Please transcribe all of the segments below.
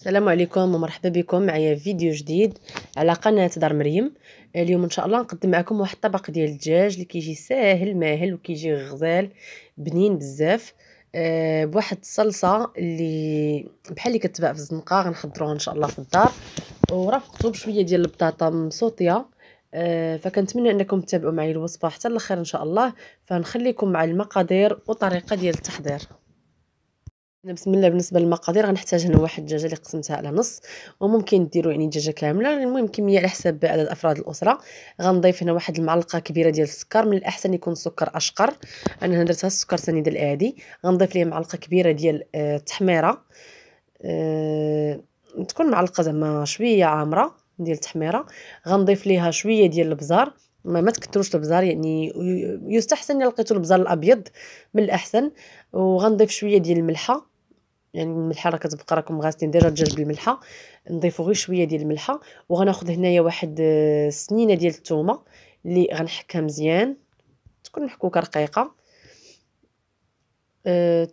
السلام عليكم ومرحبا بكم معايا فيديو جديد على قناه دار مريم اليوم ان شاء الله نقدم معكم واحد الطبق ديال الدجاج اللي كيجي ساهل ماهل وكيجي غزال بنين بزاف آه، بواحد الصلصه اللي بحال اللي كتباع في الزنقه غنحضروها ان شاء الله في الدار ورافقته بشويه ديال البطاطا مصوطيه آه، فكنتمنى انكم تتابعوا معي الوصفه حتى الاخر ان شاء الله فنخليكم مع المقادير وطريقه ديال التحضير انا بسم الله بالنسبه للمقادير غنحتاج هنا واحد الدجاجه اللي قسمتها على نص وممكن ديروا يعني دجاجه كامله المهم كميه على حساب عدد افراد الاسره غنضيف هنا واحد المعلقه كبيره ديال السكر من الاحسن يكون سكر اشقر انا هنا درتها السكر سنيد العادي غنضيف ليه معلقه كبيره ديال التحميره آه،, أه تكون معلقه زعما شويه عامره ديال التحميره غنضيف ليها شويه ديال البزار ما, ما تكثروش البزار يعني يستحسن لقيتو البزار الابيض من الاحسن وغنضيف شويه ديال الملحه يعني الملحه راه كتبقى راكم غاسلين ديجا الدجاج بالملحه نضيفو غير شويه ديال الملحه وغناخذ هنايا واحد السنينه آه، ديال الثومه اللي غنحكها مزيان تكون محكوكه رقيقه أه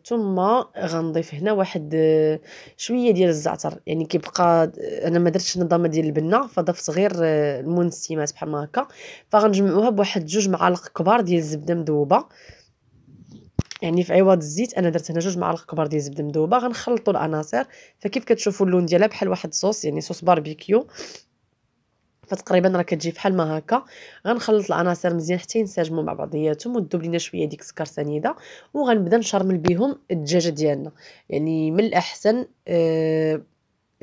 غنضيف هنا واحد آه، شويه ديال الزعتر يعني كيبقى آه، انا ما درتش النظامه ديال البنه فضفت غير المنسمات بحال ما هكا فغنجمعوها بواحد جوج معالق كبار ديال الزبده مذوبه يعني في عوض الزيت انا درت هنا جوج معالق كبار ديال الزبده مذوبه غنخلطوا العناصر فكيف كتشوفوا اللون ديالها بحال واحد صوص يعني صوص باربيكيو فتقريبا راه كتجي بحال ما هكا غنخلط العناصر مزيان حتى ينسجموا مع بعضياتهم وذوب لينا شويه ديك السكر سنيده وغنبدا نشرمل بهم الدجاجه ديالنا يعني من الاحسن أه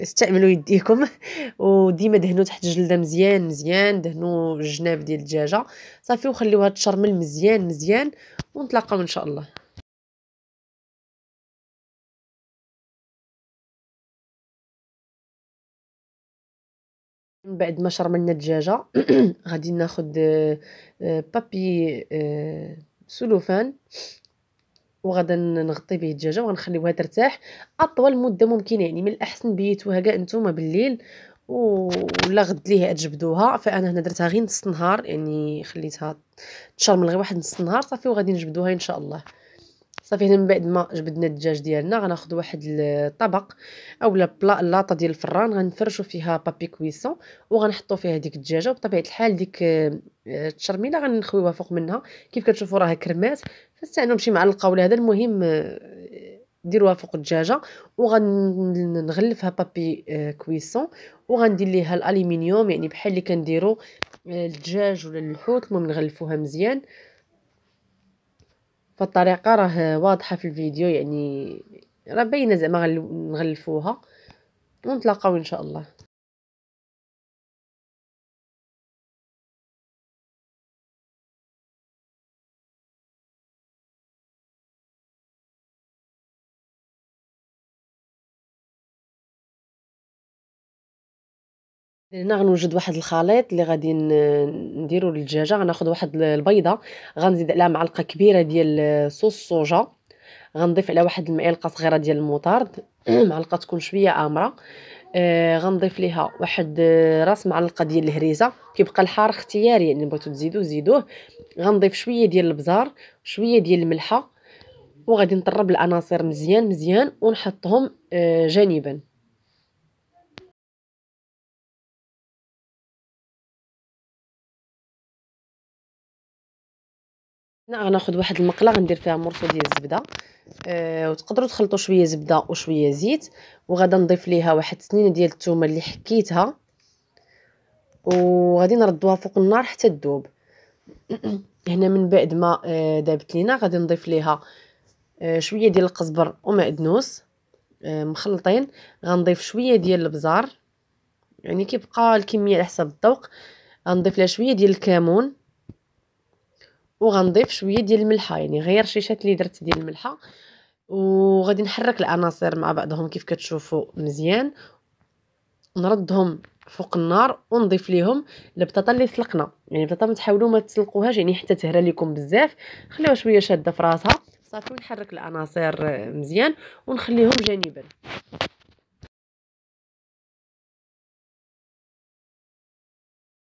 استعملوا يديكم وديما دهنوا تحت الجلده مزيان مزيان دهنوا الجناب ديال الدجاجه صافي وخليوها تشرمل مزيان مزيان ونتلاقاو ان شاء الله من بعد ما شرملنا الدجاجه غادي ناخد آه، بابي آه، سلوفان وغادا نغطي به الدجاجه وغنخليوها ترتاح اطول مده ممكنه يعني من الاحسن بيتوها كاع نتوما بالليل ولا غد ليه تجبدوها فانا هنا درتها غير نص نهار يعني خليتها تشرمل غير واحد نص نهار صافي وغادي نجبدوها ان شاء الله صافي هنا من بعد ما جبدنا الدجاج ديالنا غناخذ واحد الطبق اولا بلا لاطه ديال الفران غنفرشوا فيها بابي كويسون وغنحطوا فيها ديك الدجاجه وبطبيعه الحال ديك آه، التشرميله غنخويوها فوق منها كيف كتشوفوا راه كرمات فاستعملوا شي معلقه ولا هذا المهم آه، ديروها فوق الدجاجه وغنغلفها بابي آه، كويسون وغندير ليها الالومنيوم يعني بحال اللي كنديروا الدجاج ولا الحوت المهم نغلفوها مزيان فالطريقه راه واضحه في الفيديو يعني راه باينه زعما نغلفوها ونتلاقاو ان شاء الله هنا غنوجد واحد الخليط اللي غادي نديرو للدجاجه غناخذ واحد البيضه غنزيد عليها معلقه كبيره ديال صوص الصوجه غنضيف على واحد المعلقه صغيره ديال المطارد معلقه تكون شويه امره آه غنضيف ليها واحد آه، راس معلقه ديال الهريزة كيبقى الحار اختياري يعني بغيتو تزيدو زيدوه غنضيف شويه ديال البزار شويه ديال الملحه وغادي نطرب العناصر مزيان مزيان ونحطهم آه جانبا غناخذ واحد المقله غندير فيها مرصو ديال الزبده أه وتقدروا تخلطوا شويه زبده وشويه زيت وغادا نضيف ليها واحد سنينه ديال الثومه اللي حكيتها وغادي نردوها فوق النار حتى تذوب هنا من بعد ما آه، دابت لينا غادي نضيف ليها آه، شويه ديال القزبر ومعدنوس آه، مخلطين غنضيف شويه ديال البزار يعني كيبقى الكميه على حسب الذوق غنضيف لها شويه ديال الكمون وغنضيف شويه ديال الملحه يعني غير شيشات اللي درت ديال الملحه وغادي نحرك العناصر مع بعضهم كيف كتشوفوا مزيان نردهم فوق النار ونضيف ليهم البطاطا اللي سلقنا يعني البطاطا ما تحاولوا ما تسلقوهاش يعني حتى تهرى لكم بزاف خليوها شويه شاده في راسها صافي ونحرك العناصر مزيان ونخليهم جانبا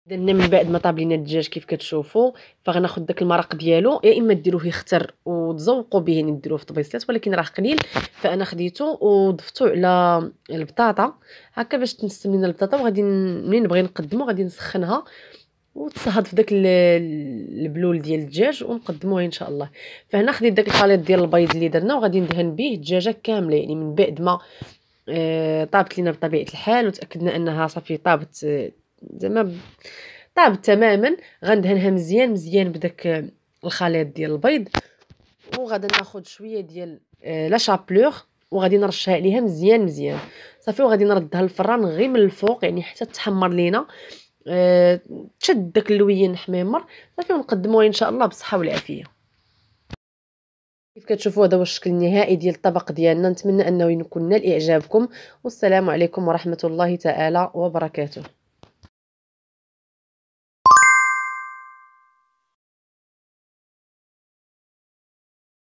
درنا من بعد ما طاب لينا الدجاج كيف كتشوفوا فغناخذ داك المرق ديالو يا اما ديروه يختر وتزوقوا به يعني ديروه في طبيصات ولكن راه قليل فانا خديته وضفته على البطاطا هكا باش تنسم لينا البطاطا وغادي منين نبغي نقدمو غادي نسخنها وتصهد في داك البلول ديال الدجاج ونقدموه ان شاء الله فهنا خديت داك الخليط ديال البيض اللي درنا وغادي ندهن به الدجاجه كامله يعني من بعد ما آه، طابت لينا بطبيعه الحال وتاكدنا انها صافي طابت آه، زعما طاب تماما غندهنها مزيان مزيان بداك الخليط ديال البيض وغادي ناخذ شويه ديال آه، لا شابلور وغادي نرشها عليها مزيان مزيان صافي وغادي نردها للفران غير من الفوق يعني حتى تحمر لينا أه تشد داك اللوين حميمر صافي ونقدموه ان شاء الله بالصحه والعافيه كيف كتشوفوا هذا هو الشكل النهائي ديال الطبق ديالنا نتمنى انه يكون نال اعجابكم والسلام عليكم ورحمه الله تعالى وبركاته